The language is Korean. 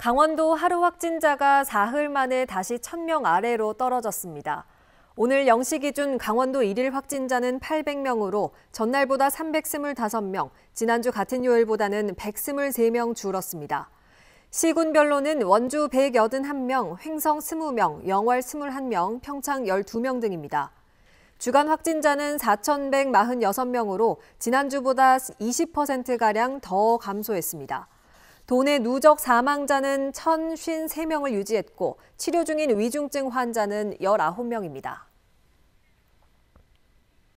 강원도 하루 확진자가 사흘 만에 다시 1000명 아래로 떨어졌습니다. 오늘 0시 기준 강원도 1일 확진자는 800명으로 전날보다 325명, 지난주 같은 요일보다는 123명 줄었습니다. 시군별로는 원주 181명, 횡성 20명, 영월 21명, 평창 12명 등입니다. 주간 확진자는 4,146명으로 지난주보다 20%가량 더 감소했습니다. 도내 누적 사망자는 1,053명을 유지했고 치료 중인 위중증 환자는 19명입니다.